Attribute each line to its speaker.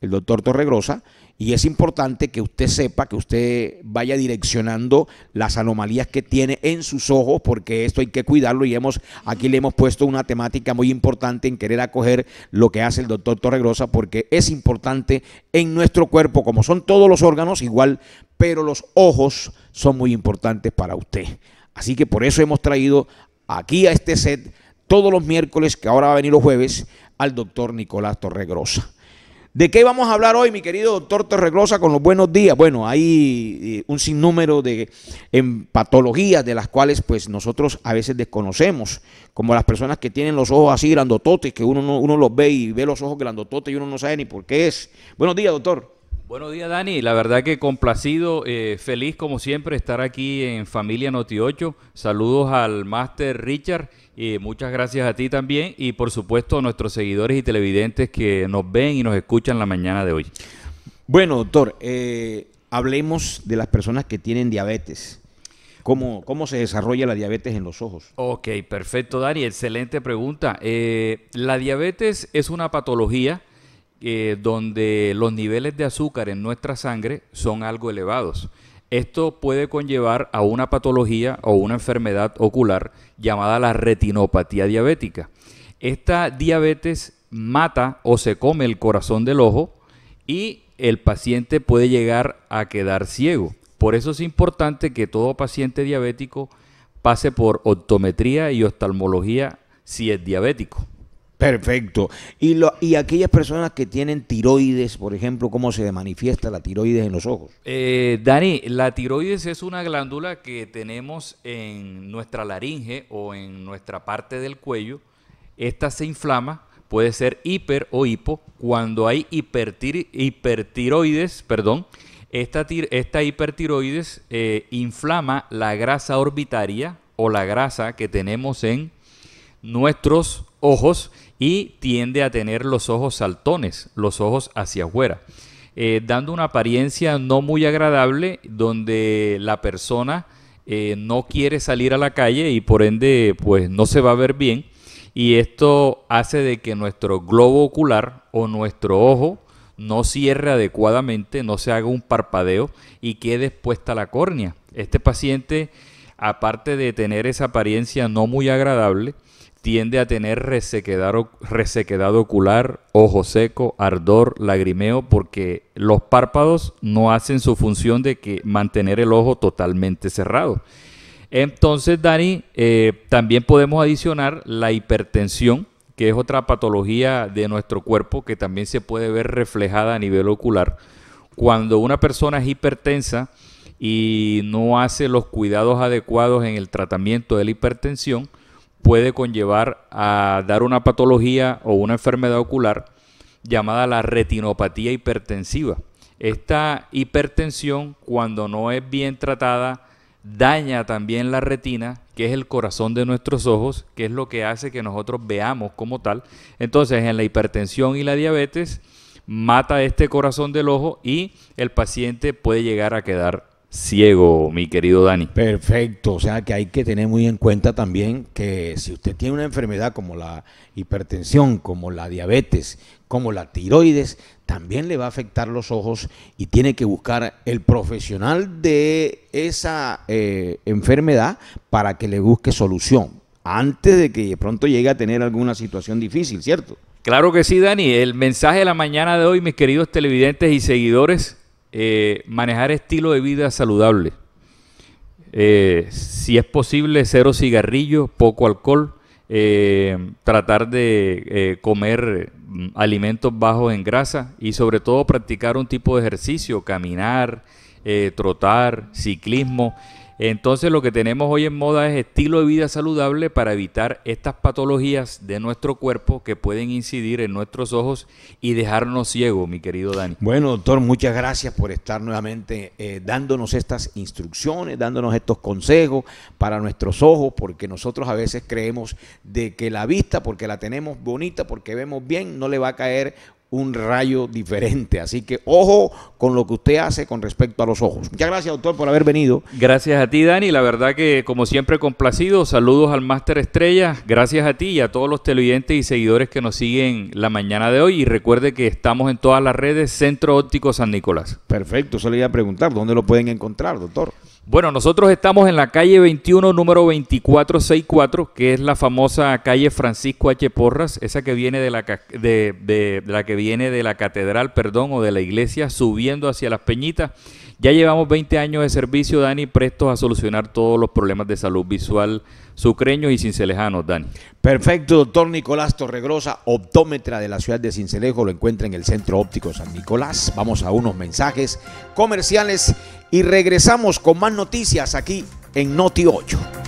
Speaker 1: el doctor Torregrosa, y es importante que usted sepa, que usted vaya direccionando las anomalías que tiene en sus ojos, porque esto hay que cuidarlo y hemos, aquí le hemos puesto una temática muy importante en querer acoger lo que hace el doctor Torregrosa, porque es importante en nuestro cuerpo, como son todos los órganos igual, pero los ojos son muy importantes para usted. Así que por eso hemos traído aquí a este set todos los miércoles, que ahora va a venir los jueves, al doctor Nicolás Torregrosa. ¿De qué vamos a hablar hoy, mi querido doctor Torreglosa, con los buenos días? Bueno, hay eh, un sinnúmero de en patologías de las cuales pues nosotros a veces desconocemos, como las personas que tienen los ojos así grandototes, que uno, uno los ve y ve los ojos grandototes y uno no sabe ni por qué es. Buenos días, doctor.
Speaker 2: Buenos días, Dani. La verdad que complacido, eh, feliz como siempre estar aquí en Familia Noti 8. Saludos al máster Richard y muchas gracias a ti también y por supuesto a nuestros seguidores y televidentes que nos ven y nos escuchan la
Speaker 1: mañana de hoy. Bueno, doctor, eh, hablemos de las personas que tienen diabetes. ¿Cómo, ¿Cómo se desarrolla la diabetes en los ojos?
Speaker 2: Ok, perfecto, Dani. Excelente pregunta. Eh, la diabetes es una patología eh, donde los niveles de azúcar en nuestra sangre son algo elevados. Esto puede conllevar a una patología o una enfermedad ocular llamada la retinopatía diabética. Esta diabetes mata o se come el corazón del ojo y el paciente puede llegar a quedar ciego. Por eso es importante que todo paciente diabético pase por optometría y oftalmología si es diabético.
Speaker 1: Perfecto. Y, y aquellas personas que tienen tiroides, por ejemplo, ¿cómo se manifiesta la tiroides en los ojos?
Speaker 2: Eh, Dani, la tiroides es una glándula que tenemos en nuestra laringe o en nuestra parte del cuello. Esta se inflama, puede ser hiper o hipo. Cuando hay hipertiroides, perdón, esta, esta hipertiroides eh, inflama la grasa orbitaria o la grasa que tenemos en nuestros ojos y tiende a tener los ojos saltones, los ojos hacia afuera, eh, dando una apariencia no muy agradable donde la persona eh, no quiere salir a la calle y por ende pues no se va a ver bien y esto hace de que nuestro globo ocular o nuestro ojo no cierre adecuadamente, no se haga un parpadeo y quede expuesta la córnea. Este paciente aparte de tener esa apariencia no muy agradable, tiende a tener resequedad, ocular, ojo seco, ardor, lagrimeo, porque los párpados no hacen su función de que mantener el ojo totalmente cerrado. Entonces, Dani, eh, también podemos adicionar la hipertensión, que es otra patología de nuestro cuerpo que también se puede ver reflejada a nivel ocular. Cuando una persona es hipertensa, y no hace los cuidados adecuados en el tratamiento de la hipertensión, puede conllevar a dar una patología o una enfermedad ocular llamada la retinopatía hipertensiva. Esta hipertensión, cuando no es bien tratada, daña también la retina, que es el corazón de nuestros ojos, que es lo que hace que nosotros veamos como tal. Entonces, en la hipertensión y la diabetes, mata este corazón del ojo y el paciente puede llegar a quedar ciego,
Speaker 1: mi querido Dani. Perfecto, o sea que hay que tener muy en cuenta también que si usted tiene una enfermedad como la hipertensión, como la diabetes, como la tiroides, también le va a afectar los ojos y tiene que buscar el profesional de esa eh, enfermedad para que le busque solución antes de que de pronto llegue a tener alguna situación difícil, ¿cierto?
Speaker 2: Claro que sí, Dani. El mensaje de la mañana de hoy, mis queridos televidentes y seguidores, eh, manejar estilo de vida saludable. Eh, si es posible, cero cigarrillos, poco alcohol, eh, tratar de comer mm, alimentos bajos en grasa y sobre todo practicar un tipo de ejercicio, caminar, trotar, ciclismo. Entonces lo que tenemos hoy en moda es estilo de vida saludable para evitar estas patologías de nuestro cuerpo que pueden incidir en nuestros ojos y dejarnos ciegos, mi
Speaker 1: querido Dani. Bueno, doctor, muchas gracias por estar nuevamente eh, dándonos estas instrucciones, dándonos estos consejos para nuestros ojos, porque nosotros a veces creemos de que la vista, porque la tenemos bonita, porque vemos bien, no le va a caer un rayo diferente. Así que ojo con lo que usted hace con respecto a los ojos. Muchas gracias, doctor, por haber venido.
Speaker 2: Gracias a ti, Dani. La verdad que, como siempre, complacido. Saludos al Máster Estrella. Gracias a ti y a todos los televidentes y seguidores que nos siguen la mañana de hoy. Y recuerde que estamos en todas las redes Centro Óptico San Nicolás.
Speaker 1: Perfecto, se le iba a preguntar, ¿dónde lo pueden encontrar, doctor?
Speaker 2: Bueno, nosotros estamos en la calle 21, número 2464, que es la famosa calle Francisco H. Porras, esa que viene de la, que viene de la catedral, perdón, o de la iglesia, subiendo hacia las Peñitas. Ya llevamos 20 años de servicio, Dani, prestos a solucionar todos los problemas de salud visual sucreños y sin cincelejanos, Dani.
Speaker 1: Perfecto, doctor Nicolás Torregrosa, optómetra de la ciudad de Cincelejo, lo encuentra en el Centro Óptico San Nicolás. Vamos a unos mensajes comerciales y regresamos con más noticias aquí en Noti 8.